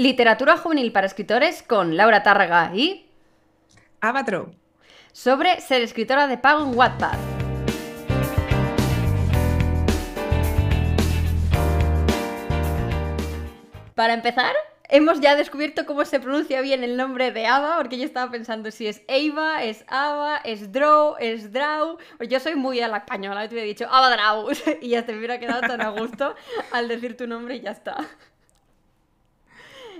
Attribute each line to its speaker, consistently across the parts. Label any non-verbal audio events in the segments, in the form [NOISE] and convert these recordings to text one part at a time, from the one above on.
Speaker 1: Literatura juvenil para escritores con Laura Tárraga y... Avatro Sobre ser escritora de pago en Wattpad. Para empezar, hemos ya descubierto cómo se pronuncia bien el nombre de Ava, porque yo estaba pensando si es Eva, es Ava, es Drow, es Drow. Yo soy muy a la española, te hubiera dicho Ava Drow, [LAUGHS] y ya te hubiera quedado tan a gusto al decir tu nombre y ya está.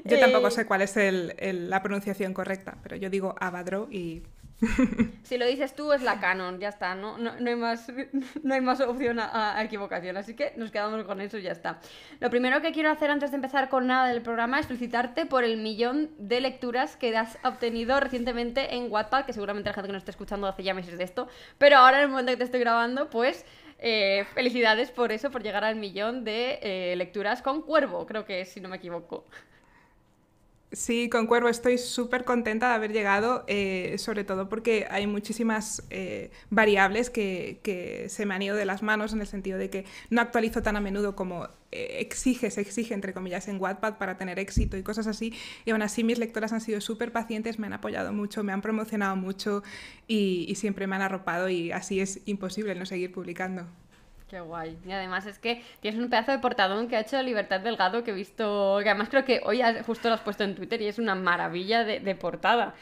Speaker 1: Yo tampoco eh, sé
Speaker 2: cuál es la pronunciación correcta, pero yo digo Abadro y...
Speaker 1: [LAUGHS] si lo dices tú es la canon, ya está, no, no, hay, más, [LAUGHS] no hay más opción a, equivocación, así que nos quedamos con eso y ya está. Lo primero que quiero hacer antes de empezar con nada del programa es felicitarte por el millón de lecturas que has obtenido recientemente en Wattpad, que seguramente la gente que nos está escuchando hace ya meses de esto, pero ahora en el momento que te estoy grabando, pues... Eh, felicidades por eso, por llegar al millón de eh, lecturas con Cuervo, creo que si no me equivoco.
Speaker 2: Sí, concuerdo, estoy súper contenta de haber llegado, eh, sobre todo porque hay muchísimas eh, variables que, se me han ido de las manos en el sentido de que no actualizo tan a menudo como eh, exige, se exige entre comillas en Wattpad para tener éxito y cosas así. Y aún así mis lectoras han sido súper pacientes, me han apoyado mucho, me han promocionado mucho y siempre me han arropado y así es imposible no seguir publicando. Qué guay.
Speaker 1: Y además es que tienes un pedazo de portadón que ha hecho Libertad Delgado que he visto, que además creo que hoy justo lo has puesto en Twitter y es una maravilla de, portada.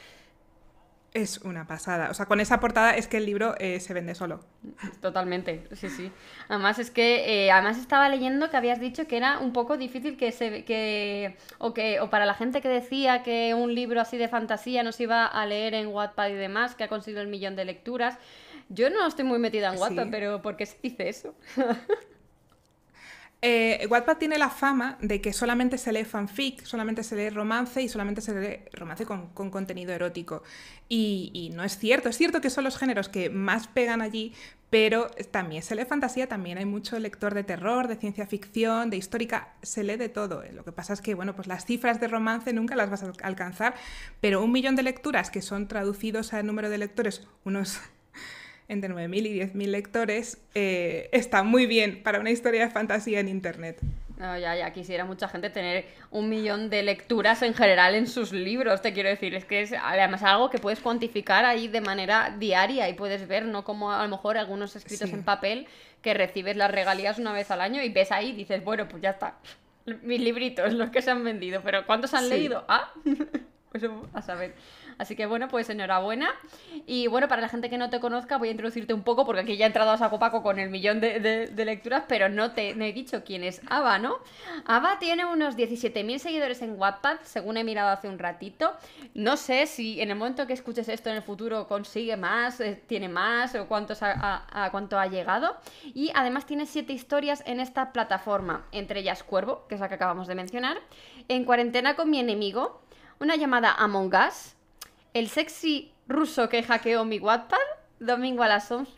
Speaker 2: Es una pasada. O sea, con esa portada es que el libro eh, se vende solo. Totalmente, sí, sí.
Speaker 1: Además es que, eh, además estaba leyendo que habías dicho que era un poco difícil que se, que, o que, o para la gente que decía que un libro así de fantasía no se iba a leer en Wattpad y demás, que ha conseguido el millón de lecturas, yo no estoy muy metida en Wattpad, pero ¿por qué se dice eso? [LAUGHS]
Speaker 2: eh, Wattpad tiene la fama de que solamente se lee fanfic, solamente se lee romance y solamente se lee romance con, contenido erótico. Y, no es cierto. Es cierto que son los géneros que más pegan allí, pero también se lee fantasía, también hay mucho lector de terror, de ciencia ficción, de histórica, se lee de todo. Eh, lo que pasa es que, bueno, pues las cifras de romance nunca las vas a alcanzar, pero un millón de lecturas que son traducidos a número de lectores, unos entre 9.000 y 10.000 lectores, eh, está muy bien para una historia de fantasía en Internet.
Speaker 1: ya, quisiera mucha gente tener un millón de lecturas en general en sus libros, te quiero decir. Es que es además algo que puedes cuantificar ahí de manera diaria y puedes ver, ¿no? Como a lo mejor algunos escritos en papel que recibes las regalías una vez al año y ves ahí y dices, bueno, pues ya está. Mis libritos, los que se han vendido, pero ¿cuántos han leído? Ah, [LAUGHS] pues a saber. Así que bueno, pues enhorabuena. Y bueno, para la gente que no te conozca, voy a introducirte un poco, porque aquí ya he entrado a saco paco con el millón de, lecturas, pero no te he dicho quién es Ava, ¿no? Ava tiene unos 17.000 seguidores en Wattpad, según he mirado hace un ratito. No sé si en el momento que escuches esto en el futuro consigue más, eh, tiene más, o cuántos a, cuánto ha llegado. Y además tiene 7 historias en esta plataforma, entre ellas Cuervo, que es la que acabamos de mencionar, En cuarentena con mi enemigo, una llamada Among Us, el sexy ruso que hackeó mi WhatsApp domingo a las 11,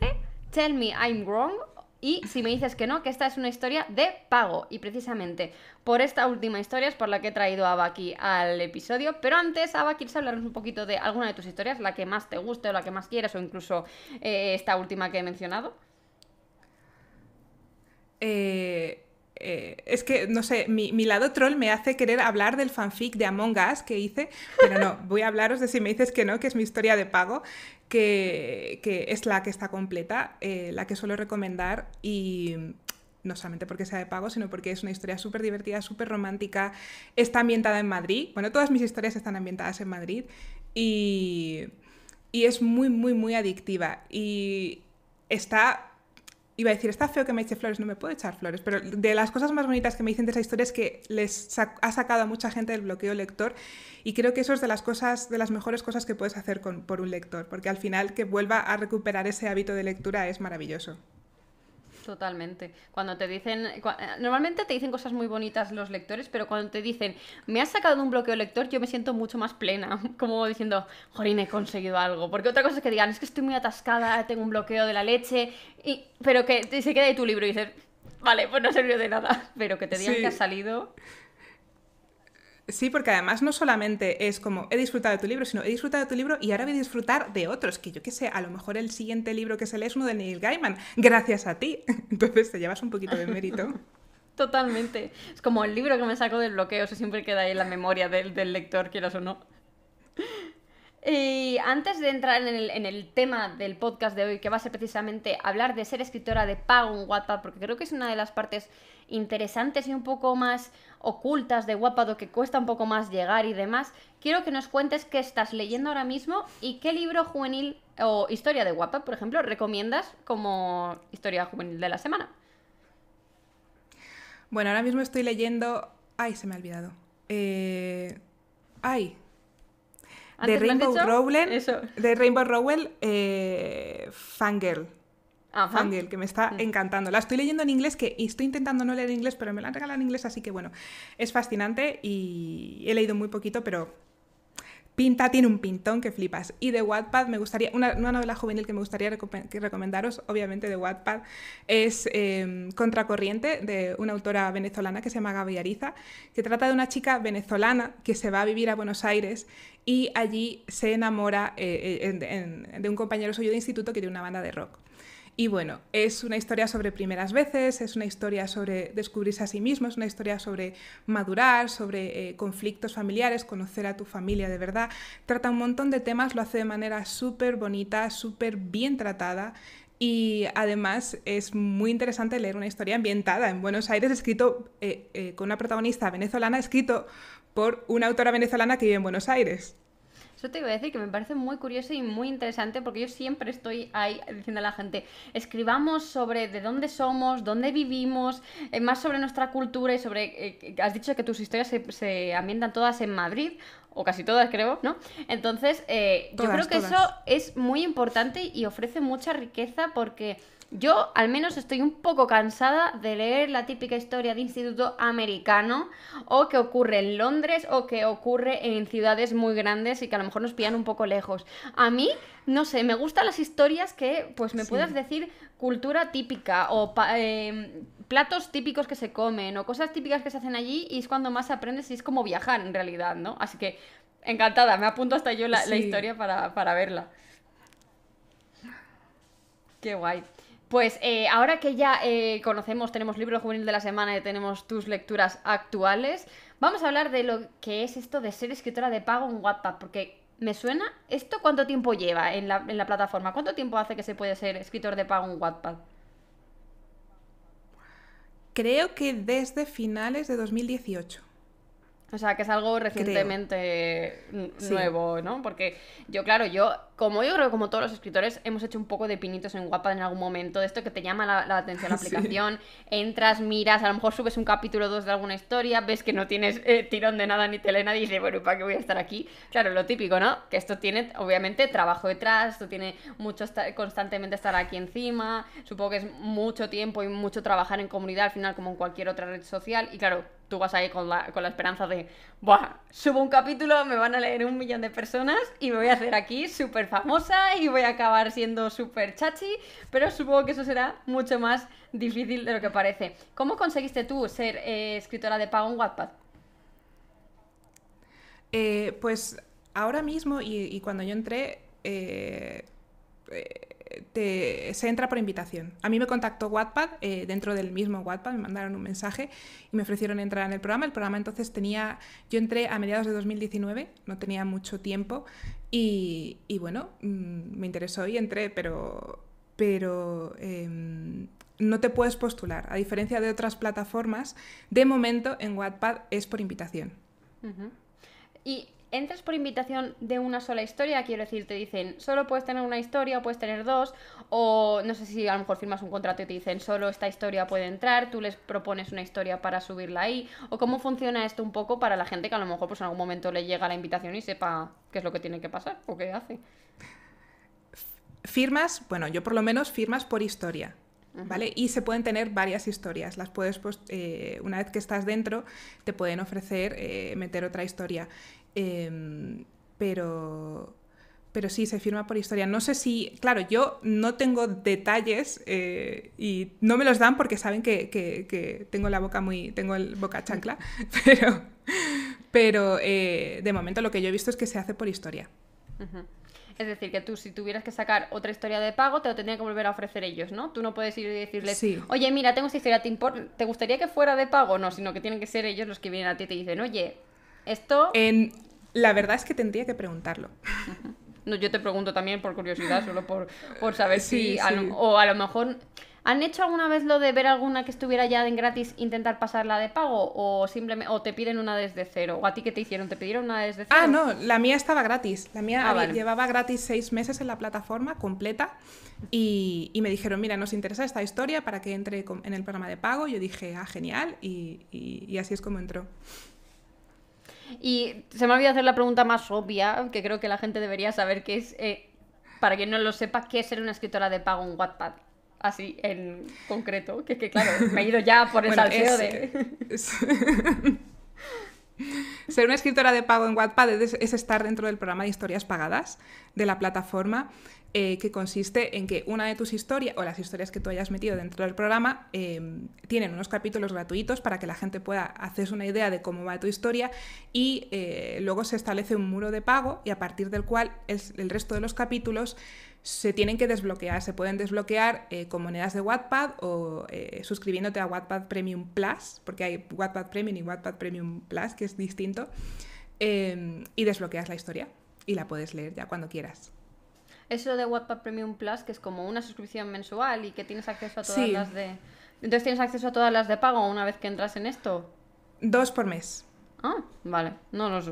Speaker 1: Tell Me I'm Wrong, y si me dices que no, que esta es una historia de pago. Y precisamente por esta última historia es por la que he traído a aquí al episodio. Pero antes, Ava, ¿quieres hablarnos un poquito de alguna de tus historias? La que más te guste o la que más quieras o incluso eh, esta última que he mencionado.
Speaker 2: Eh, eh, es que, no sé, mi, lado troll me hace querer hablar del fanfic de Among Us que hice, pero no, [LAUGHS] voy a hablaros de si me dices que no, que es mi historia de pago, que, es la que está completa, eh, la que suelo recomendar y no solamente porque sea de pago, sino porque es una historia súper divertida, súper romántica, está ambientada en Madrid, bueno, todas mis historias están ambientadas en Madrid y, y es muy, muy, muy adictiva y está iba a decir, está feo que me eche flores, no me puedo echar flores, pero de las cosas más bonitas que me dicen de esa historia es que les ha sacado a mucha gente del bloqueo lector y creo que eso es de las cosas, de las mejores cosas que puedes hacer con, por un lector, porque al final que vuelva a recuperar ese hábito de lectura es maravilloso.
Speaker 1: Totalmente. Cuando te dicen, eh, normalmente te dicen cosas muy bonitas los lectores, pero cuando te dicen, me has sacado de un bloqueo lector, yo me siento mucho más plena, [LAUGHS] como diciendo, jolín, he conseguido algo. Porque otra cosa es que digan, es que estoy muy atascada, tengo un bloqueo de la leche, y... pero que se quede tu libro y dices, vale, pues no sirvió de nada, [LAUGHS] pero que te digan que has salido.
Speaker 2: Sí, porque además no solamente es como he disfrutado de tu libro, sino he disfrutado de tu libro y ahora voy a disfrutar de otros, que yo qué sé, a lo mejor el siguiente libro que se lee es uno de Neil Gaiman, gracias a ti. [LAUGHS] Entonces te llevas un poquito de mérito.
Speaker 1: [LAUGHS] Totalmente. Es como el libro que me saco del bloqueo, se siempre queda ahí en la memoria del, del lector, quieras o no. Y antes de entrar en el, tema del podcast de hoy, que va a ser precisamente hablar de ser escritora de pago en Wattpad, porque creo que es una de las partes interesantes y un poco más ocultas de Wattpad o que cuesta un poco más llegar y demás, quiero que nos cuentes qué estás leyendo ahora mismo y qué libro juvenil o historia de Wattpad, por ejemplo, recomiendas como historia juvenil de la semana.
Speaker 2: Bueno, ahora mismo estoy leyendo... Ay, se me ha olvidado. Eh, ay, de Rainbow, Rowell, de eh, Fangirl. Ah, Fangirl, que me está encantando. La estoy leyendo en inglés, que estoy intentando no leer en inglés, pero me la han regalado en inglés, así que bueno, es fascinante y he leído muy poquito, pero Pinta tiene un pintón que flipas. Y de Wattpad me gustaría, una, una novela juvenil que me gustaría recomendaros, obviamente de Wattpad, es em, Contracorriente, de una autora venezolana que se llama Gaby Ariza, que trata de una chica venezolana que se va a vivir a Buenos Aires y allí se enamora eh, eh, de un compañero suyo de instituto que tiene una banda de rock. Y bueno, es una historia sobre primeras veces, es una historia sobre descubrirse a sí mismo, es una historia sobre madurar, sobre eh, conflictos familiares, conocer a tu familia de verdad. Trata un montón de temas, lo hace de manera súper bonita, súper bien tratada. Y además es muy interesante leer una historia ambientada en Buenos Aires, escrito eh, eh, con una protagonista venezolana, escrito por una autora venezolana que vive en Buenos Aires.
Speaker 1: Eso te iba a decir que me parece muy curioso y muy interesante porque yo siempre estoy ahí diciendo a la gente, escribamos sobre de dónde somos, dónde vivimos, eh, más sobre nuestra cultura y sobre... Eh, has dicho que tus historias se, ambientan todas en Madrid, o casi todas creo, ¿no? Entonces, eh, yo creo que eso es muy importante y ofrece mucha riqueza porque yo al menos estoy un poco cansada de leer la típica historia de instituto americano o que ocurre en Londres o que ocurre en ciudades muy grandes y que a lo mejor nos pillan un poco lejos. A mí, no sé, me gustan las historias que pues me puedas decir cultura típica o em, platos típicos que se comen o cosas típicas que se hacen allí y es cuando más aprendes y es como viajar en realidad, ¿no? Así que encantada, me apunto hasta yo la, historia para, para verla. Qué guay. Pues eh, ahora que ya eh, conocemos, tenemos libro juvenil de la semana y tenemos tus lecturas actuales, vamos a hablar de lo que es esto de ser escritora de pago en Wattpad, porque me suena, ¿esto cuánto tiempo lleva en la, plataforma? ¿Cuánto tiempo hace que se puede ser escritor de pago en Wattpad?
Speaker 2: Creo que desde finales de 2018. O sea, que es algo
Speaker 1: recientemente nuevo, ¿no? Porque yo, claro, yo, como yo creo que como todos los escritores, hemos hecho un poco de pinitos en guapa en algún momento, de esto que te llama la, atención la [LAUGHS] aplicación, entras, miras, a lo mejor subes un capítulo dos de alguna historia, ves que no tienes eh, tirón de nada ni tele nadie y dices, bueno, ¿para qué voy a estar aquí? Claro, lo típico, ¿no? Que esto tiene, obviamente, trabajo detrás, esto tiene mucho constantemente estar aquí encima, supongo que es mucho tiempo y mucho trabajar en comunidad al final, como en cualquier otra red social, y claro, tú vas ahí con la, esperanza de, Buah, subo un capítulo, me van a leer un millón de personas y me voy a hacer aquí súper famosa y voy a acabar siendo súper chachi, pero supongo que eso será mucho más difícil de lo que parece. ¿Cómo conseguiste tú ser eh, escritora de pago en Wattpad?
Speaker 2: Eh, pues ahora mismo y, cuando yo entré, eh, eh se entra por invitación. A mí me contactó Wattpad, eh, dentro del mismo Wattpad, me mandaron un mensaje y me ofrecieron entrar en el programa. El programa entonces tenía, yo entré a mediados de 2019, no tenía mucho tiempo y, bueno, mm, me interesó y entré, pero, pero em, no te puedes postular. A diferencia de otras plataformas, de momento en Wattpad es por invitación.
Speaker 1: Y entras por invitación de una sola historia, quiero decir, te dicen, solo puedes tener una historia o puedes tener dos, o no sé si a lo mejor firmas un contrato y te dicen, solo esta historia puede entrar, tú les propones una historia para subirla ahí, o cómo funciona esto un poco para la gente que a lo mejor pues en algún momento le llega la invitación y sepa qué es lo que tiene que pasar o qué hace.
Speaker 2: Firmas, bueno, yo por lo menos firmas por historia. ¿Vale? Y se pueden tener varias historias. Las puedes, pues, eh, una vez que estás dentro, te pueden ofrecer eh, meter otra historia. Em, pero, pero sí, se firma por historia. No sé si, claro, yo no tengo detalles eh, y no me los dan porque saben que, tengo la boca muy, tengo el boca [LAUGHS] chancla, pero, pero de momento lo que yo he visto es que se hace por historia.
Speaker 1: Es decir, que tú si tuvieras que sacar otra historia de pago, te lo que volver a ofrecer ellos, ¿no? Tú no puedes ir y decirles, oye, mira, tengo esta historia, ¿te, ¿te gustaría que fuera de pago? No, sino que tienen que ser ellos los que vienen a ti y te dicen, oye, esto...
Speaker 2: En... La verdad es que tendría que preguntarlo.
Speaker 1: No, yo te pregunto también por curiosidad, solo por, por saber si... o a lo mejor ¿Han hecho alguna vez lo de ver alguna que estuviera ya en gratis, intentar pasarla de pago? ¿O simplemente o te piden una desde cero? ¿O a ti qué te hicieron? ¿Te pidieron una desde ah, cero? Ah, no,
Speaker 2: la mía estaba gratis. La mía ah, llevaba gratis seis meses en la plataforma completa y, me dijeron, mira, nos interesa esta historia para que entre en el programa de pago. Yo dije, ah, genial, y, así es como entró.
Speaker 1: Y se me ha olvidado hacer la pregunta más obvia, que creo que la gente debería saber, qué es, eh, para quien no lo sepa, ¿qué es ser una escritora de pago en Wattpad? así en concreto, que claro, me he ido
Speaker 2: ya por el de... [LAUGHS] Ser una escritora de pago en Wattpad es, estar dentro del programa de historias pagadas de la plataforma, eh, que consiste en que una de tus historias o las historias que tú hayas metido dentro del programa em, tienen unos capítulos gratuitos para que la gente pueda hacerse una idea de cómo va tu historia y eh, luego se establece un muro de pago y a partir del cual el resto de los capítulos se tienen que desbloquear. Se pueden desbloquear eh, con monedas de Wattpad o eh, suscribiéndote a Wattpad Premium Plus, porque hay Wattpad Premium y Wattpad Premium Plus, que es distinto, em, y desbloqueas la historia y la puedes leer ya cuando quieras.
Speaker 1: Eso de Wattpad Premium Plus, que es como una suscripción mensual y que tienes acceso a todas las de... Entonces tienes acceso a todas las de pago una vez que entras en esto.
Speaker 2: Dos por mes. Ah, vale. No, no es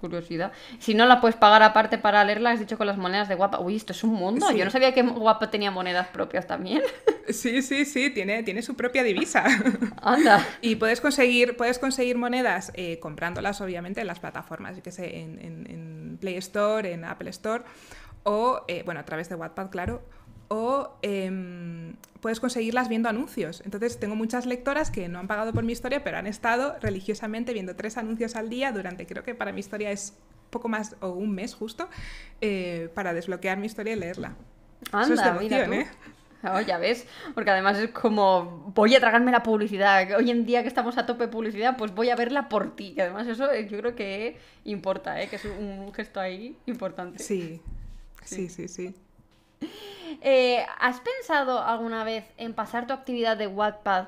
Speaker 1: curiosidad. Si no la puedes pagar aparte para leerla, has dicho con las monedas de guapa. Uy, esto es un mundo. Yo no sabía
Speaker 2: que guapa tenía monedas propias también. [LAUGHS] Sí, sí, sí, tiene, tiene su propia divisa. [LAUGHS] Anda. Y puedes conseguir, puedes conseguir monedas eh, comprándolas, obviamente, en las plataformas, que sé, en, Play Store, en Apple Store, o, eh, bueno, a través de Wattpad, claro o em, puedes conseguirlas viendo anuncios. Entonces tengo muchas lectoras que no han pagado por mi historia, pero han estado religiosamente viendo tres anuncios al día durante, creo que para mi historia es poco más o un mes justo, eh, para desbloquear mi historia y leerla. Anda, Eso es ¿eh? Oh, ya ves, porque además es como voy a tragarme la
Speaker 1: publicidad. Hoy en día que estamos a tope de publicidad, pues voy a verla por ti. Y además eso eh, yo creo que importa, ¿eh? que es un gesto ahí importante. sí,
Speaker 2: sí, sí. sí.
Speaker 1: Eh, ¿Has pensado alguna vez en pasar tu actividad de Wattpad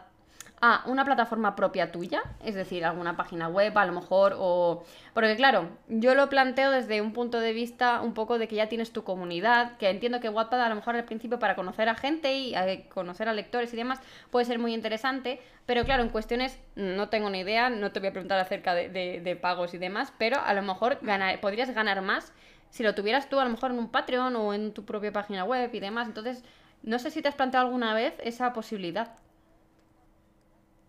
Speaker 1: a una plataforma propia tuya? Es decir, alguna página web a lo mejor o... Porque claro, yo lo planteo desde un punto de vista un poco de que ya tienes tu comunidad, que entiendo que Wattpad a lo mejor al principio para conocer a gente y eh, conocer a lectores y demás puede ser muy interesante, pero claro, en cuestiones no tengo ni idea, no te voy a preguntar acerca de, pagos y demás, pero a lo mejor podrías ganar más si lo tuvieras tú a lo mejor en un Patreon o en tu propia página web y demás. Entonces, no sé si te has planteado alguna vez esa posibilidad.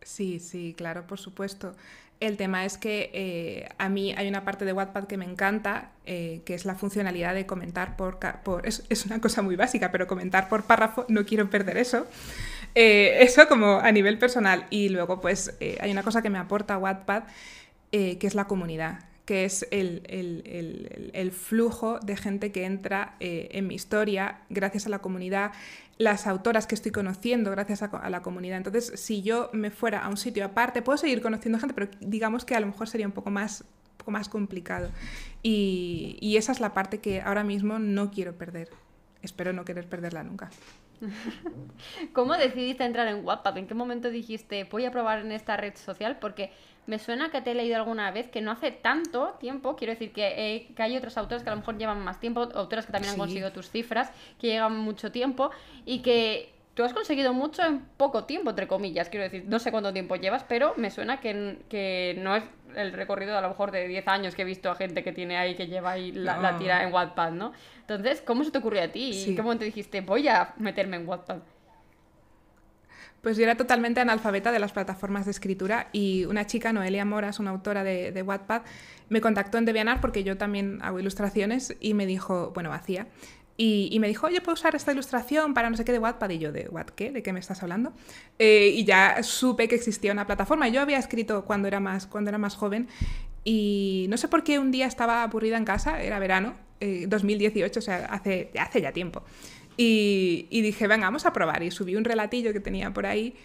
Speaker 2: Sí, sí, claro, por supuesto. El tema es que eh, a mí hay una parte de Wattpad que me encanta, eh, que es la funcionalidad de comentar por... es, una cosa muy básica, pero comentar por párrafo, no quiero perder eso. Eh, eso como a nivel personal. Y luego pues hay una cosa que me aporta Wattpad, que es la comunidad que es el, flujo de gente que entra eh, en mi historia gracias a la comunidad, las autoras que estoy conociendo gracias a, la comunidad. Entonces, si yo me fuera a un sitio aparte, puedo seguir conociendo gente, pero digamos que a lo mejor sería un poco más, más complicado. y esa es la parte que ahora mismo no quiero perder. Espero no querer perderla nunca.
Speaker 1: [LAUGHS] ¿Cómo decidiste entrar en WhatsApp? ¿En qué momento dijiste voy a probar en esta red social? Porque me suena que te he leído alguna vez que no hace tanto tiempo, quiero decir que, eh, hay otros autores que a lo mejor llevan más tiempo, autores que también han conseguido tus cifras, que llevan mucho tiempo y que tú has conseguido mucho en poco tiempo, entre comillas, quiero decir, no sé cuánto tiempo llevas, pero me suena que, que no es el recorrido a lo mejor de 10 años que he visto a gente que tiene ahí, que lleva ahí la, ah. tira en Wattpad, ¿no? Entonces, ¿cómo se te ocurrió a ti? ¿Cómo ¿Y
Speaker 2: dijiste, voy a meterme en Wattpad? Pues yo era totalmente analfabeta de las plataformas de escritura y una chica, Noelia Moras, una autora de, de Wattpad, me contactó en DeviantArt porque yo también hago ilustraciones y me dijo, bueno, vacía, y, me dijo, oye, ¿puedo usar esta ilustración para no sé qué de Wattpad? Y yo, ¿de Watt qué? ¿De qué me estás hablando? Eh, y ya supe que existía una plataforma. Yo había escrito cuando era, más, cuando era más joven y no sé por qué un día estaba aburrida en casa, era verano, 2018, eh, o sea, hace, hace ya tiempo. Y, y dije, venga, vamos a probar. Y subí un relatillo que tenía por ahí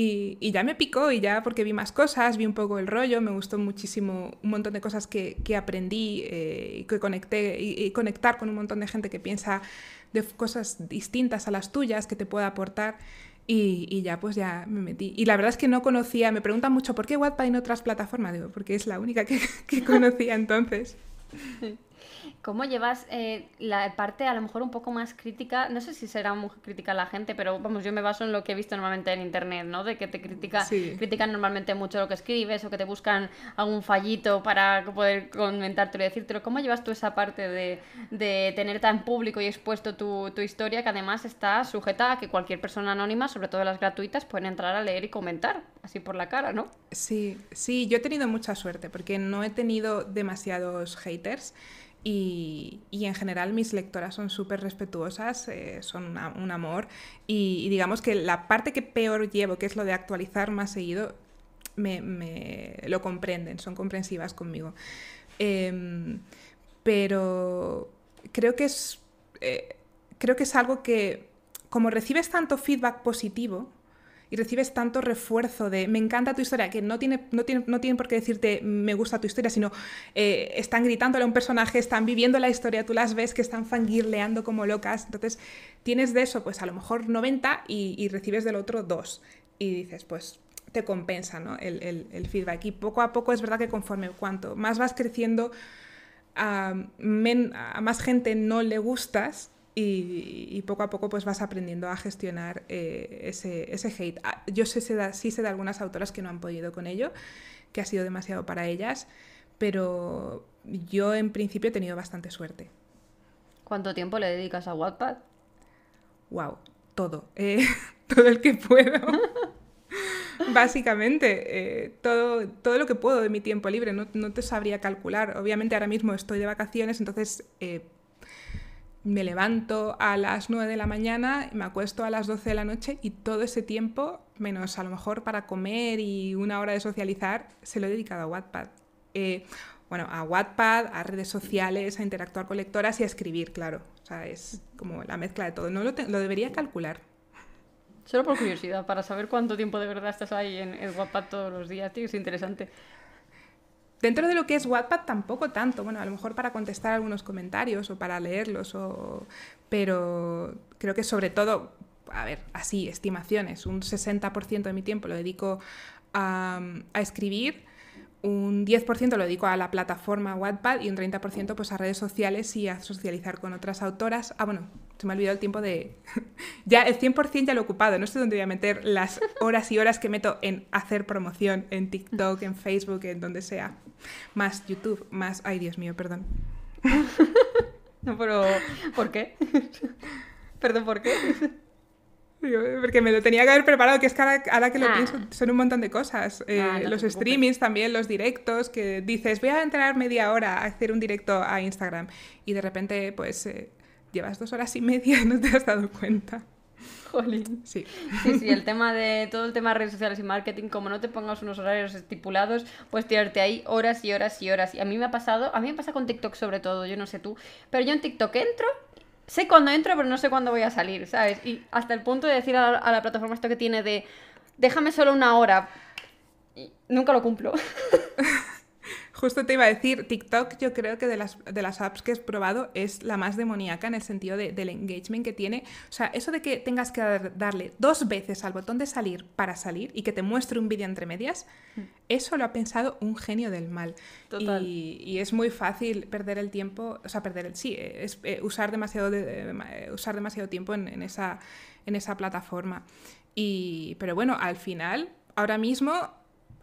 Speaker 2: y, ya me picó y ya porque vi más cosas, vi un poco el rollo, me gustó muchísimo un montón de cosas que, aprendí y eh, que conecté y, conectar con un montón de gente que piensa de cosas distintas a las tuyas que te pueda aportar. Y, ya pues ya me metí. Y la verdad es que no conocía, me preguntan mucho por qué Wattpad en otras plataformas, digo, porque es la única que, [LAUGHS] que conocía entonces.
Speaker 1: Sí. [LAUGHS] cómo llevas eh, la parte a lo mejor un poco más crítica, no sé si será muy crítica la gente, pero vamos, yo me baso en lo que he visto normalmente en internet, ¿no? De que te critica, critican normalmente mucho lo que escribes o que te buscan algún fallito para poder comentarte y decírtelo. ¿Cómo llevas tú esa parte de, de tener tan público y expuesto tu, tu, historia que además está sujeta a que cualquier persona anónima, sobre todo las gratuitas, pueden entrar a leer y comentar,
Speaker 2: así por la cara, ¿no? Sí, sí, yo he tenido mucha suerte porque no he tenido demasiados haters. Y, en general mis lectoras son súper respetuosas, eh, son un amor y, digamos que la parte que peor llevo, que es lo de actualizar más seguido, me, lo comprenden, son comprensivas conmigo. Em, pero creo que es, eh, creo que es algo que como recibes tanto feedback positivo, y recibes tanto refuerzo de me encanta tu historia, que no, tiene, no, tiene, no tienen por qué decirte me gusta tu historia, sino eh, están gritándole a un personaje, están viviendo la historia, tú las ves que están fangirleando como locas. Entonces tienes de eso, pues a lo mejor 90 y, recibes del otro dos Y dices, pues te compensa ¿no? el, feedback. Y poco a poco es verdad que conforme cuanto más vas creciendo, a, a más gente no le gustas y, poco a poco pues vas aprendiendo a gestionar eh, ese, hate. Ah, yo sé, sí sé de algunas autoras que no han podido con ello, que ha sido demasiado para ellas, pero yo en principio he tenido bastante suerte. ¿Cuánto tiempo le dedicas a Wattpad? Wow, todo, eh, [LAUGHS] todo el que puedo. [LAUGHS] Básicamente, eh, todo, todo lo que puedo de mi tiempo libre, no, no, te sabría calcular. Obviamente ahora mismo estoy de vacaciones, entonces me levanto a las 9 de la mañana, me acuesto a las 12 de la noche y todo ese tiempo, menos a lo mejor para comer y una hora de socializar, se lo he dedicado a Wattpad. Eh, bueno, a Wattpad, a redes sociales, a interactuar con lectoras y a escribir, claro. O sea, es como la mezcla de todo. No lo, debería calcular. Solo por curiosidad, para saber cuánto tiempo de verdad estás ahí en el Wattpad todos los días, tío, es interesante. Dentro de lo que es Wattpad tampoco tanto, bueno, a lo mejor para contestar algunos comentarios o para leerlos, o... pero creo que sobre todo, a ver, así, estimaciones, un 60% de mi tiempo lo dedico a, a escribir, un 10% lo dedico a la plataforma Wattpad y un 30% pues a redes sociales y a socializar con otras autoras. Ah, bueno, se me ha olvidado el tiempo de... [LAUGHS] ya el 100% ya lo he ocupado, no sé dónde voy a meter las horas y horas que meto en hacer promoción, en TikTok, en Facebook, en donde sea. Más YouTube, más... Ay, Dios mío, perdón. [LAUGHS] no, pero... ¿Por qué? [LAUGHS] perdón, ¿por qué? Porque me lo tenía que haber preparado, que es que ahora, que lo ah. pienso son un montón de cosas. Ah, eh, los streamings también, los directos, que dices, voy a entrar media hora a hacer un directo a Instagram y de repente pues eh, llevas dos horas y media y no te has dado cuenta. Jolín. Sí. sí, sí, el
Speaker 1: [LAUGHS] tema de todo el tema de redes sociales y marketing, como no te pongas unos horarios estipulados, pues tirarte ahí horas y horas y horas. Y a mí me ha pasado, a mí me pasa con TikTok sobre todo, yo no sé tú, pero yo en TikTok entro sé cuándo entro, pero no sé cuándo voy a salir, ¿sabes? Y hasta el punto de decir a la, plataforma esto que tiene de déjame solo una hora. nunca lo cumplo. [LAUGHS]
Speaker 2: Justo te iba a decir, TikTok yo creo que de las, de las apps que he probado es la más demoníaca en el sentido del engagement que tiene. O sea, eso de que tengas que darle dos veces al botón de salir para salir y que te muestre un vídeo entre medias, mm. eso lo ha pensado un genio del mal. Total. Y, es muy fácil perder el tiempo, o sea, perder el... Sí, es, eh, usar, demasiado eh, eh, usar demasiado tiempo en, esa, en esa plataforma. Y, pero bueno, al final, ahora mismo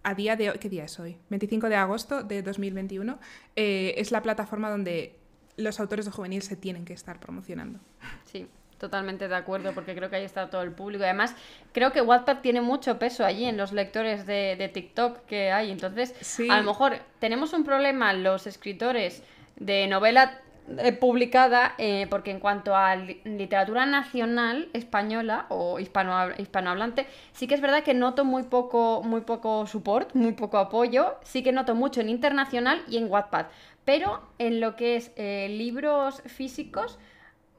Speaker 2: a día de hoy, ¿qué día es hoy? 25 de agosto de 2021, eh, es la plataforma donde los autores de juvenil se tienen que estar promocionando. Sí, totalmente
Speaker 1: de acuerdo, porque creo que ahí está todo el público. Además, creo que Wattpad tiene mucho peso allí en los lectores de, TikTok que hay. Entonces, a lo mejor tenemos un problema los escritores de novela eh, publicada, eh, porque en cuanto a literatura nacional española o hispano hispanohablante, sí que es verdad que noto muy poco, muy poco support, muy poco apoyo, sí que noto mucho en internacional y en Wattpad, pero en lo que es eh, libros físicos,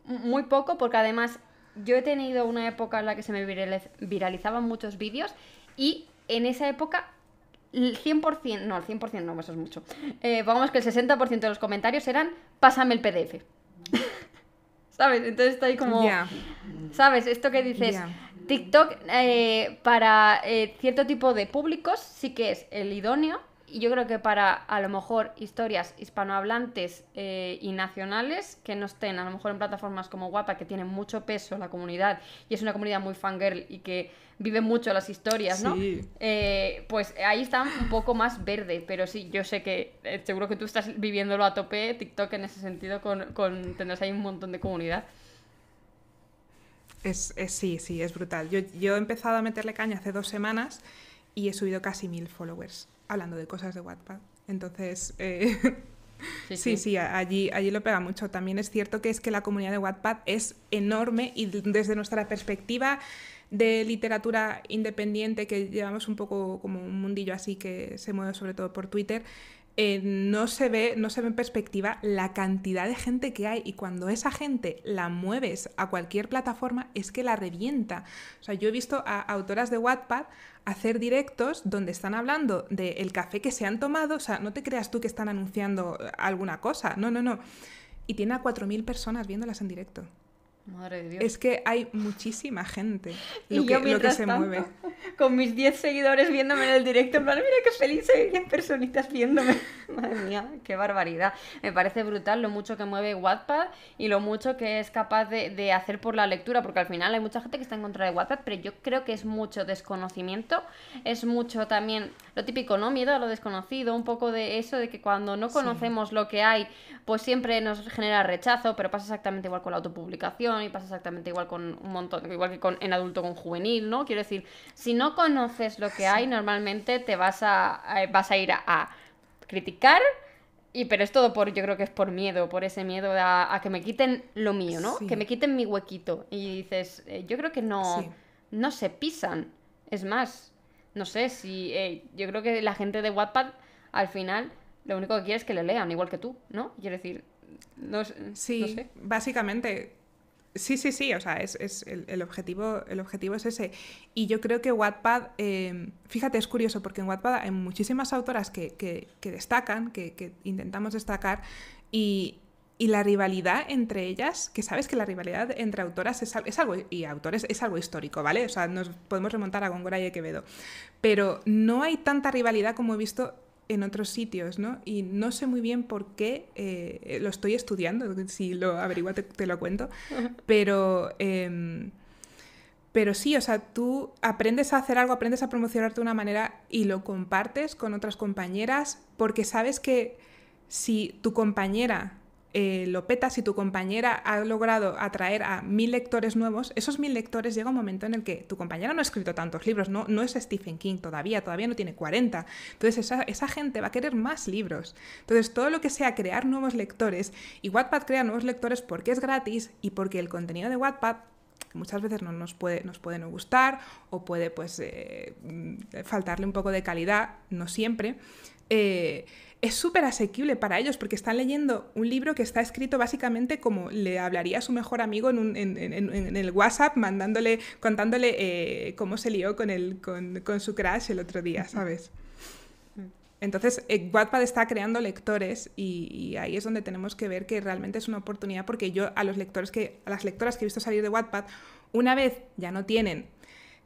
Speaker 1: muy poco, porque además yo he tenido una época en la que se me viralizaban muchos vídeos y en esa época el 100%, no, el 100% no, eso es mucho. Eh, vamos que el 60% de los comentarios eran, pásame el PDF. [LAUGHS] ¿Sabes? Entonces está ahí como... ¿Sabes? Esto que dices... TikTok eh, para eh, cierto tipo de públicos sí que es el idóneo, y yo creo que para a lo mejor historias hispanohablantes eh, y nacionales que no estén a lo mejor en plataformas como Guapa, que tiene mucho peso la comunidad y es una comunidad muy fangirl y que vive mucho las historias, ¿no? Eh, pues ahí está un poco más verde, pero sí, yo sé que eh, seguro que tú estás viviéndolo a
Speaker 2: tope, TikTok en ese sentido, con, tendrás ahí un montón de comunidad. Es, sí, sí, es brutal. Yo, yo he empezado a meterle caña hace dos semanas y he subido casi mil followers hablando de cosas de Wattpad. Entonces, eh, [LAUGHS] sí, sí, allí, allí lo pega mucho. También es cierto que es que la comunidad de Wattpad es enorme y desde nuestra perspectiva de literatura independiente, que llevamos un poco como un mundillo así que se mueve sobre todo por Twitter, eh, no, se ve, no se ve en perspectiva la cantidad de gente que hay y cuando esa gente la mueves a cualquier plataforma es que la revienta. O sea, yo he visto a autoras de Wattpad hacer directos donde están hablando del café que se han tomado, o sea, no te creas tú que están anunciando eh, alguna cosa, no, no, no. Y tiene a 4.000 personas viéndolas en directo.
Speaker 1: Madre de Dios. Es
Speaker 2: que hay muchísima gente [LAUGHS] lo, y que, yo, se mueve. Con mis 10 seguidores viéndome
Speaker 1: en el directo, mira qué feliz hay 10 personitas viéndome. [LAUGHS] Madre mía, qué barbaridad. Me parece brutal lo mucho que mueve Wattpad y lo mucho que es capaz de, hacer por la lectura, porque al final hay mucha gente que está en contra de Wattpad, pero yo creo que es mucho desconocimiento, es mucho también lo típico, ¿no? Miedo a lo desconocido, un poco de eso de que cuando no conocemos lo que hay, pues siempre nos genera rechazo, pero pasa exactamente igual con la autopublicación y pasa exactamente igual con un montón, igual que con en adulto con juvenil, ¿no? Quiero decir, si no conoces lo que hay, normalmente te vas a, eh, vas a ir a criticar, y pero es todo por, yo creo que es por miedo, por ese miedo a, que me quiten lo mío, ¿no? Que me quiten mi huequito. Y dices, eh, yo creo que no, no se pisan. Es más, no sé si, eh, yo creo que la gente de Wattpad, al final, lo único que quiere es que le lean, igual que tú,
Speaker 2: ¿no? Quiero decir, no, sí, no sé. básicamente Sí, sí, sí, o sea, es, es el, objetivo, el objetivo es ese. Y yo creo que Wattpad, em, fíjate, es curioso porque en Wattpad hay muchísimas autoras que, que, destacan, que, intentamos destacar, y, y, la rivalidad entre ellas, que sabes que la rivalidad entre autoras es, algo, y autores es algo histórico, ¿vale? O sea, nos podemos remontar a Góngora y Quevedo, pero no hay tanta rivalidad como he visto en otros sitios, ¿no? Y no sé muy bien por qué eh, lo estoy estudiando, si lo averiguo te, lo cuento, pero, em, pero sí, o sea, tú aprendes a hacer algo, aprendes a promocionarte de una manera y lo compartes con otras compañeras porque sabes que si tu compañera eh, Lopeta lo si tu compañera ha logrado atraer a mil lectores nuevos, esos mil lectores llega un momento en el que tu compañera no ha escrito tantos libros, no, no es Stephen King todavía, todavía no tiene 40. Entonces esa, esa gente va a querer más libros. Entonces todo lo que sea crear nuevos lectores, y Wattpad crea nuevos lectores porque es gratis y porque el contenido de Wattpad muchas veces no nos puede, nos puede no gustar o puede pues eh, faltarle un poco de calidad, no siempre. Eh, es súper asequible para ellos porque están leyendo un libro que está escrito básicamente como le hablaría a su mejor amigo en, el WhatsApp, mandándole, contándole eh, cómo se lió con, con su crash el otro día, ¿sabes? Entonces, eh, Wattpad está creando lectores y, ahí es donde tenemos que ver que realmente es una oportunidad porque yo a los lectores que a las lectoras que he visto salir de Wattpad, una vez ya no tienen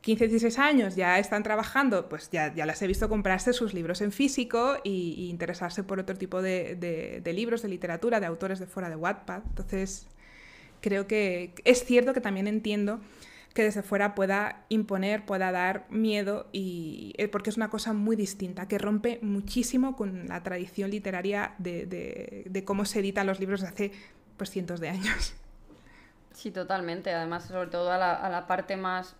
Speaker 2: 15, 16 años, ya están trabajando, pues ya, las he visto comprarse sus libros en físico e interesarse por otro tipo de, de, libros, de literatura, de autores de fuera de Wattpad. Entonces, creo que es cierto que también entiendo que desde fuera pueda imponer, pueda dar miedo, y, eh, porque es una cosa muy distinta, que rompe muchísimo con la tradición literaria de, cómo se editan los libros de hace pues, cientos de años.
Speaker 1: Sí, totalmente. Además, sobre todo a la, parte más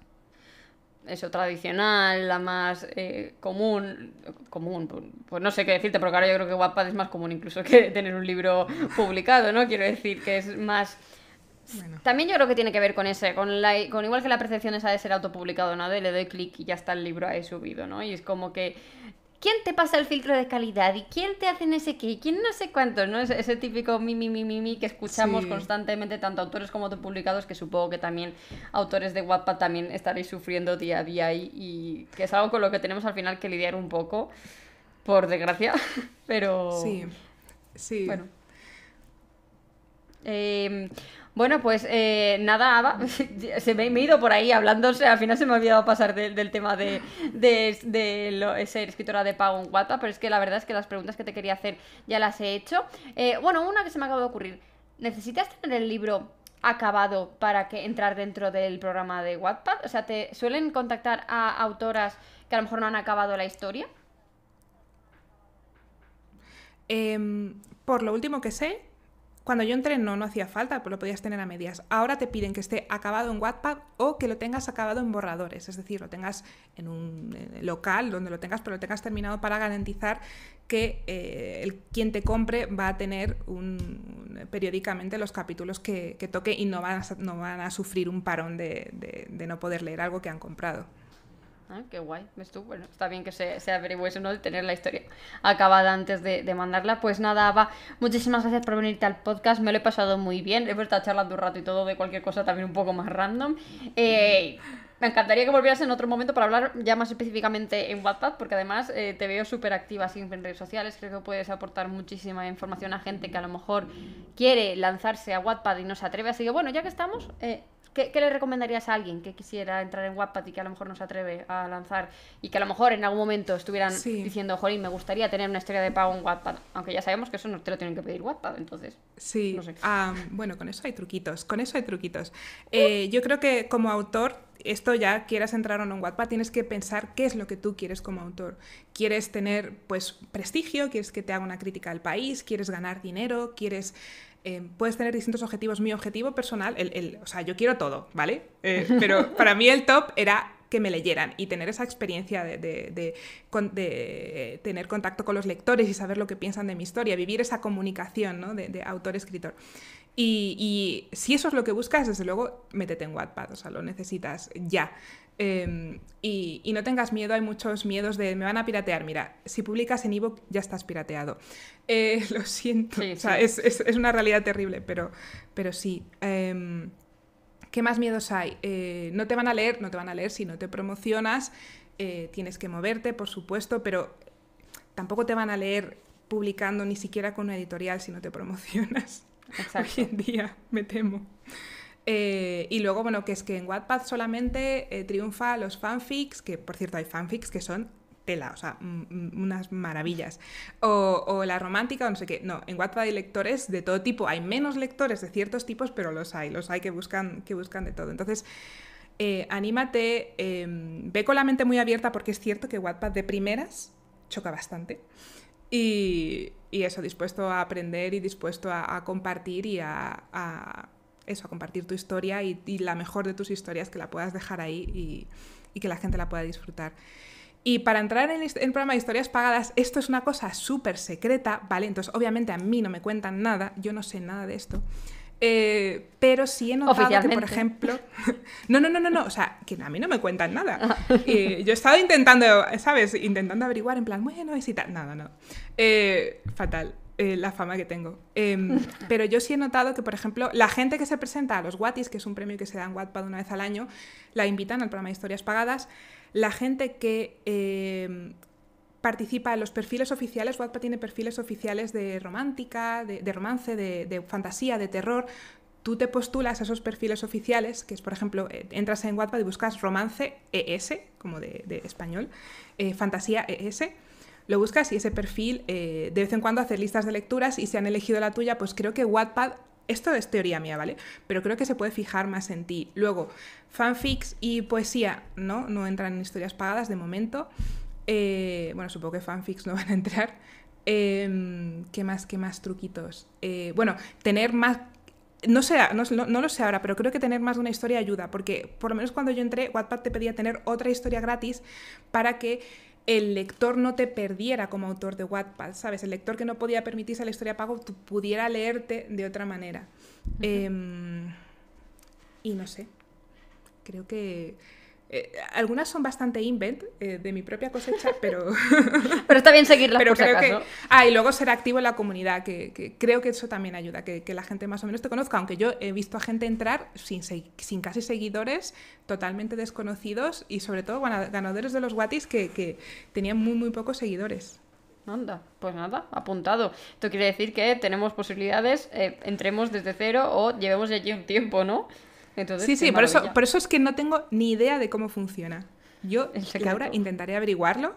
Speaker 1: eso tradicional, la más eh, común, común, pues, pues no sé qué decirte, porque ahora yo creo que Wattpad es más común incluso que tener un libro publicado, ¿no? Quiero decir que es más también yo creo que tiene que ver con ese, con, la, con igual que la percepción esa de ser autopublicado, ¿no? De le doy clic y ya está el libro ahí subido, ¿no? Y es como que ¿Quién te pasa el filtro de calidad? ¿Y quién te hace en ese qué? quién no sé cuánto? ¿no? Ese, típico mi, mi, mi, mi, que escuchamos constantemente, tanto autores como autopublicados que supongo que también autores de Wattpad también estaréis sufriendo día a día y, que es algo con lo que tenemos al final que lidiar un poco, por desgracia, [LAUGHS] pero... Sí, sí. Bueno. Em, bueno, pues eh, nada, Ava, [LAUGHS] se me, he ido por ahí hablando, al final se me ha olvidado pasar del tema de, ser escritora de pago en Wattpad, pero es que la verdad es que las preguntas que te quería hacer ya las he hecho. Eh, bueno, una que se me acaba de ocurrir, ¿necesitas tener el libro acabado para que entrar dentro del programa de Wattpad? O sea, ¿te suelen contactar a autoras que a lo mejor no han acabado la
Speaker 2: historia? Em, por lo último que sé, cuando yo entré no, hacía falta, pues lo podías tener a medias. Ahora te piden que esté acabado en Wattpad o que lo tengas acabado en borradores, es decir, lo tengas en un eh, local donde lo tengas, pero lo tengas terminado para garantizar que eh, el, quien te compre va a tener un, periódicamente los capítulos que, toque y no van, a, sufrir un parón de no poder leer algo que han comprado.
Speaker 1: Ah, qué guay. ¿Ves tú? Bueno, está bien que se, averigüe eso, ¿no? De tener la historia acabada antes de, mandarla. Pues nada, Ava, muchísimas gracias por venirte al podcast. Me lo he pasado muy bien. Hemos estado charlando un rato y todo de cualquier cosa también un poco más random. Eh, me encantaría que volvieras en otro momento para hablar ya más específicamente en WhatsApp, porque además eh, te veo súper activa siempre en redes sociales. Creo que puedes aportar muchísima información a gente que a lo mejor quiere lanzarse a WhatsApp y no se atreve. Así que bueno, ya que estamos, eh, ¿Qué, le recomendarías a alguien que quisiera entrar en Wattpad y que a lo mejor no se atreve a lanzar y que a lo mejor en algún momento estuvieran diciendo, jolín, me gustaría tener una historia de pago en Wattpad? Aunque ya sabemos que eso no te lo tienen que pedir Wattpad,
Speaker 2: entonces. Sí. No sé. bueno, con eso hay truquitos, con eso hay truquitos. [LAUGHS] Eh, yo creo que como autor, esto ya quieras entrar o no en Wattpad, tienes que pensar qué es lo que tú quieres como autor. ¿Quieres tener pues prestigio? ¿Quieres que te haga una crítica al país? ¿Quieres ganar dinero? ¿Quieres eh, puedes tener distintos objetivos. Mi objetivo personal, el, o sea, yo quiero todo, ¿vale? Eh, pero [LAUGHS] para mí el top era que me leyeran y tener esa experiencia de, tener contacto con los lectores y saber lo que piensan de mi historia, vivir esa comunicación de, autor-escritor. Y, y, si eso es lo que buscas, desde luego, métete en Wattpad, o sea, lo necesitas ya. Em, y, no tengas miedo, hay muchos miedos de me van a piratear. Mira, si publicas en ebook ya estás pirateado. Eh, [LAUGHS] lo siento, es, una realidad terrible, pero, pero sí. Em, ¿Qué más miedos hay? Eh, no te van a leer, no te van a leer si no te promocionas. Eh, tienes que moverte, por supuesto, pero tampoco te van a leer publicando ni siquiera con una editorial si no te promocionas. [LAUGHS] Hoy en día, me temo. Eh, y luego, bueno, que es que en Wattpad solamente eh, triunfa los fanfics, que por cierto hay fanfics que son tela, o sea, unas maravillas. O, la romántica, no sé qué. No, en Wattpad hay lectores de todo tipo. Hay menos lectores de ciertos tipos, pero los hay, los hay que buscan, que buscan de todo. Entonces, eh, anímate, em, ve con la mente muy abierta, porque es cierto que Wattpad de primeras choca bastante. Y, eso, dispuesto a aprender y dispuesto a, compartir y a eso, a compartir tu historia y, la mejor de tus historias que la puedas dejar ahí y, que la gente la pueda disfrutar. Y para entrar en el, programa de historias pagadas, esto es una cosa súper secreta, ¿vale? Entonces, obviamente a mí no me cuentan nada, yo no sé nada de esto. Eh, pero sí he notado que, por ejemplo. [LAUGHS] no, no, no, no, no. O sea, que a mí no me cuentan nada. Ah. yo he estado intentando, ¿sabes? Intentando averiguar en plan, bueno, es y tal. Nada, no. no. Eh, fatal. Eh, la fama que tengo. Em, [LAUGHS] pero yo sí he notado que, por ejemplo, la gente que se presenta a los Wattis, que es un premio que se da en Wattpad una vez al año, la invitan al programa de Historias Pagadas. La gente que em, participa en los perfiles oficiales, Wattpad tiene perfiles oficiales de romántica, de, romance, de, fantasía, de terror, tú te postulas a esos perfiles oficiales, que es, por ejemplo, eh, entras en Wattpad y buscas romance ES, como de, español, eh, fantasía ES, lo buscas y ese perfil eh, de vez en cuando hace listas de lecturas y si han elegido la tuya, pues creo que Wattpad, esto es teoría mía, ¿vale? Pero creo que se puede fijar más en ti. Luego, fanfics y poesía, ¿no? No entran en historias pagadas de momento. Eh, bueno, supongo que fanfics no [LAUGHS] van a entrar. Em, ¿Qué más, qué más truquitos? Eh, bueno, tener más no, sé, no, no, lo sé ahora, pero creo que tener más de una historia ayuda, porque por lo menos cuando yo entré, Wattpad te pedía tener otra historia gratis para que el lector no te perdiera como autor de Wattpad, ¿sabes? El lector que no podía permitirse la historia pago pudiera leerte de otra manera. Em, y no sé, creo que eh, algunas son bastante invent eh, de mi propia cosecha, [LAUGHS] pero. pero está bien seguirlas pero por Ah, y luego ser activo en la comunidad, que, creo que eso también ayuda, que, que, la gente más o menos te conozca. Aunque yo he visto a gente entrar sin, sin casi seguidores, totalmente desconocidos y sobre todo ganadores de los Watis que, tenían muy, muy pocos seguidores. Anda, pues nada, apuntado. Esto quiere decir que tenemos
Speaker 1: posibilidades, eh, entremos desde cero o llevemos allí un tiempo, ¿no? sí, sí, por eso, por
Speaker 2: eso es que no tengo ni idea de cómo funciona. Yo, Laura, intentaré averiguarlo.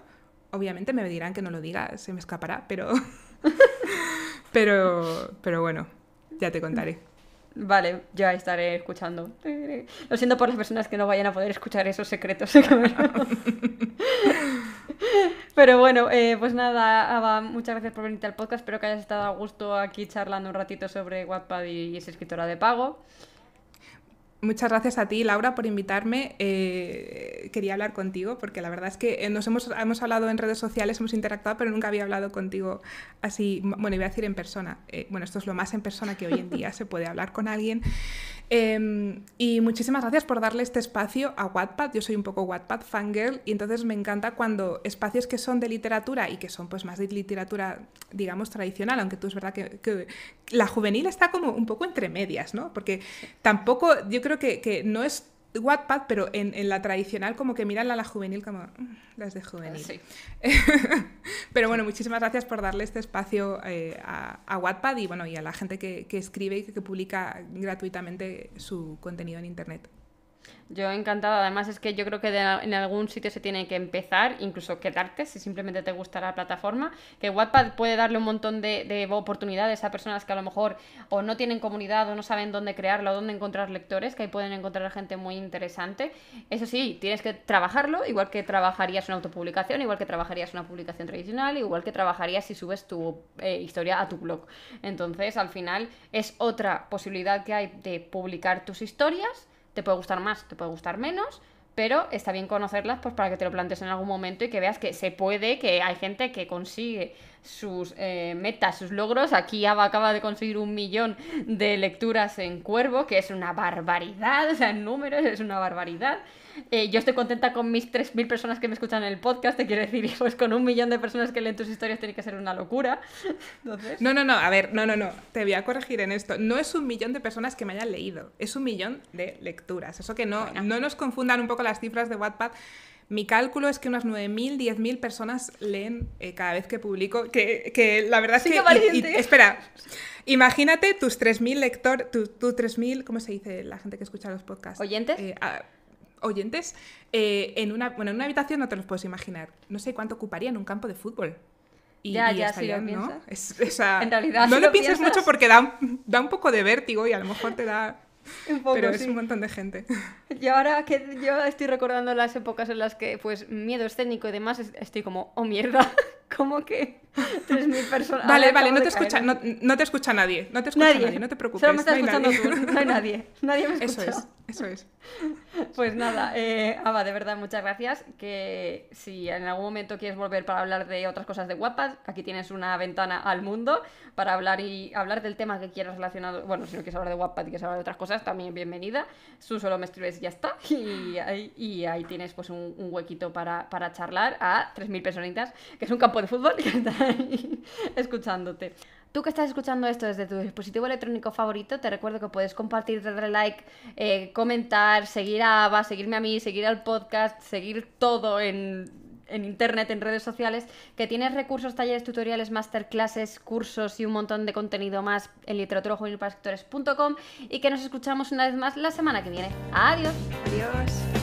Speaker 2: Obviamente me dirán que no lo diga, se me escapará, [LAUGHS] pero. pero, bueno, ya te contaré. Vale, ya estaré escuchando. Lo siento por
Speaker 1: las personas que no vayan a poder escuchar esos secretos. [LAUGHS] Pero bueno, eh, pues nada, Ava, muchas gracias por venirte al podcast. Espero que hayas estado a gusto aquí charlando un
Speaker 2: ratito sobre Wattpad y, esa escritora de pago. Muchas gracias a ti, Laura, por invitarme. Eh, quería hablar contigo porque la verdad es que eh, nos hemos, hemos, hablado en redes sociales, hemos interactuado, pero nunca había hablado contigo así, bueno, iba a decir en persona. Eh, bueno, esto es lo más en persona que hoy en día se puede hablar con alguien. Em, y muchísimas gracias por darle este espacio a Wattpad. Yo soy un poco Wattpad fangirl y entonces me encanta cuando espacios que son de literatura y que son pues más de literatura, digamos, tradicional, aunque tú es verdad que, la juvenil está como un poco entre medias, ¿no? Porque tampoco, yo creo que, no es Wattpad, pero en, la tradicional, como que miran a la juvenil como mm, las de juvenil. [LAUGHS] pero bueno, muchísimas gracias por darle este espacio eh, a, Wattpad y bueno, y a la gente que, escribe y que publica gratuitamente su contenido en internet.
Speaker 1: Yo encantada, además es que yo creo que en algún sitio se tiene que empezar, incluso quedarte, si simplemente te gusta la plataforma, que Wattpad puede darle un montón de, oportunidades a personas que a lo mejor o no tienen comunidad o no saben dónde crearlo o dónde encontrar lectores, que ahí pueden encontrar gente muy interesante. Eso sí, tienes que trabajarlo, igual que trabajarías una autopublicación, igual que trabajarías una publicación tradicional, igual que trabajarías si subes tu eh, historia a tu blog. Entonces, al final, es otra posibilidad que hay de publicar tus historias te puede gustar más, te puede gustar menos, pero está bien conocerlas pues para que te lo plantes en algún momento y que veas que se puede, que hay gente que consigue sus eh, metas, sus logros. Aquí Ava acaba de conseguir un millón de lecturas en Cuervo, que es una barbaridad, o sea, en números es una barbaridad. Eh, yo estoy contenta con mis 3.000 personas que me escuchan en el podcast, te quiero decir, [LAUGHS] pues con
Speaker 2: un millón de personas que leen tus historias tiene que ser una locura. [LAUGHS] No, no, no, a ver, no, no, no, te voy a corregir en esto. No es un millón de personas que me hayan leído, es un millón de lecturas. Eso que no, no nos confundan un poco las cifras de Wattpad mi cálculo es que unas 9.000, 10.000 personas leen eh, cada vez que publico, que, la verdad sí, es que... espera, imagínate tus 3.000 lectores, tus 3.000, ¿cómo se dice la gente que escucha los podcasts? ¿Oyentes? Eh, ah, oyentes, eh, en, una, bueno, en una habitación no te los puedes imaginar. No sé cuánto ocuparía en un campo de fútbol.
Speaker 1: Y, ya, ya, ¿no?
Speaker 2: Es, en realidad, no [LAUGHS] lo, pienses mucho porque da, da un poco de vértigo y a lo mejor te da [LAUGHS] pero es un montón de gente. [LAUGHS] Y
Speaker 1: ahora que yo estoy recordando las épocas en las que, pues, miedo escénico y demás, estoy como, oh mierda, [LAUGHS] como que
Speaker 2: 3.000 [LAUGHS] personas. Vale, vale, no te, escucha, no, te, escucha, nadie. No te escucha nadie, no te preocupes. no hay nadie. Nadie me escucha. Eso es, eso es. [LAUGHS]
Speaker 1: Pues nada, eh, Ava, de verdad, muchas gracias. Que si en algún momento quieres volver para hablar de otras cosas de guapas, aquí tienes una ventana al mundo para hablar y hablar del tema que quieras relacionado. Bueno, si no quieres hablar de guapas y quieres hablar de otras cosas, también bienvenida. Tú solo me escribes y ya está. [LAUGHS] Y ahí, tienes pues un, huequito para, para charlar a 3.000 personitas, que es un campo de fútbol que está [LAUGHS] escuchándote. Tú que estás escuchando esto desde tu dispositivo electrónico favorito, te recuerdo que puedes compartir, darle like, eh, comentar, seguir a Ava, seguirme a mí, seguir al podcast, seguir todo en, internet, en redes sociales, que tienes recursos, talleres, tutoriales, masterclasses, cursos y un montón de contenido más en literaturajuvenilparaescritores.com y que nos escuchamos una vez más la semana que viene. Adiós.
Speaker 2: Adiós.